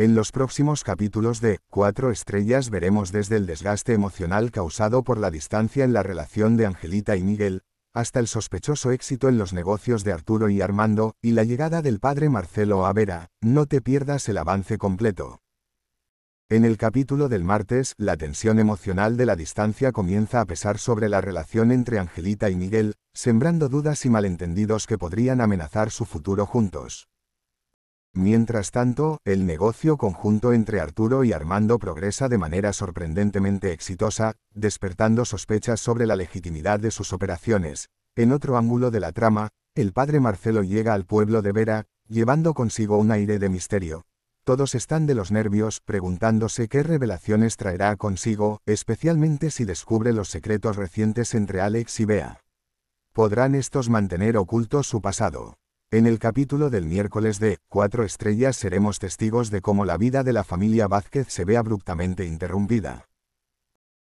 En los próximos capítulos de Cuatro Estrellas veremos desde el desgaste emocional causado por la distancia en la relación de Angelita y Miguel, hasta el sospechoso éxito en los negocios de Arturo y Armando, y la llegada del padre Marcelo a Vera, no te pierdas el avance completo. En el capítulo del martes, la tensión emocional de la distancia comienza a pesar sobre la relación entre Angelita y Miguel, sembrando dudas y malentendidos que podrían amenazar su futuro juntos. Mientras tanto, el negocio conjunto entre Arturo y Armando progresa de manera sorprendentemente exitosa, despertando sospechas sobre la legitimidad de sus operaciones. En otro ángulo de la trama, el padre Marcelo llega al pueblo de Vera, llevando consigo un aire de misterio. Todos están de los nervios, preguntándose qué revelaciones traerá consigo, especialmente si descubre los secretos recientes entre Alex y Bea. ¿Podrán estos mantener oculto su pasado? En el capítulo del miércoles de Cuatro Estrellas seremos testigos de cómo la vida de la familia Vázquez se ve abruptamente interrumpida.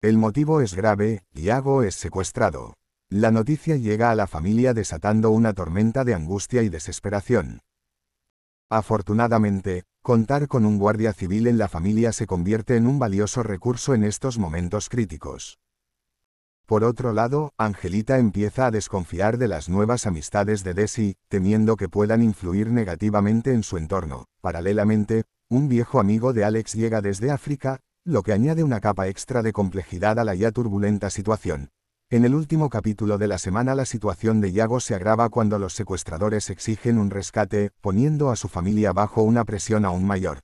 El motivo es grave, Iago es secuestrado. La noticia llega a la familia desatando una tormenta de angustia y desesperación. Afortunadamente, contar con un guardia civil en la familia se convierte en un valioso recurso en estos momentos críticos. Por otro lado, Angelita empieza a desconfiar de las nuevas amistades de Desi, temiendo que puedan influir negativamente en su entorno. Paralelamente, un viejo amigo de Alex llega desde África, lo que añade una capa extra de complejidad a la ya turbulenta situación. En el último capítulo de la semana la situación de Yago se agrava cuando los secuestradores exigen un rescate, poniendo a su familia bajo una presión aún mayor.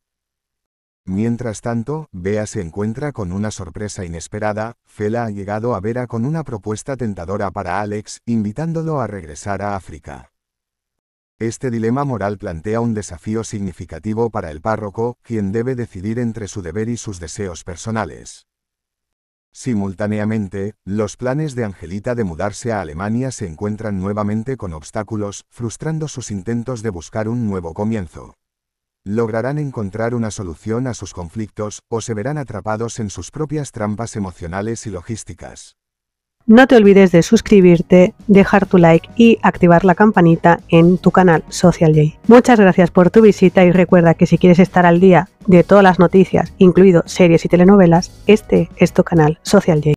Mientras tanto, Bea se encuentra con una sorpresa inesperada, Fela ha llegado a Vera con una propuesta tentadora para Alex, invitándolo a regresar a África. Este dilema moral plantea un desafío significativo para el párroco, quien debe decidir entre su deber y sus deseos personales. Simultáneamente, los planes de Angelita de mudarse a Alemania se encuentran nuevamente con obstáculos, frustrando sus intentos de buscar un nuevo comienzo lograrán encontrar una solución a sus conflictos o se verán atrapados en sus propias trampas emocionales y logísticas. No te olvides de suscribirte, dejar tu like y activar la campanita en tu canal Social J. Muchas gracias por tu visita y recuerda que si quieres estar al día de todas las noticias, incluido series y telenovelas, este es tu canal Social J.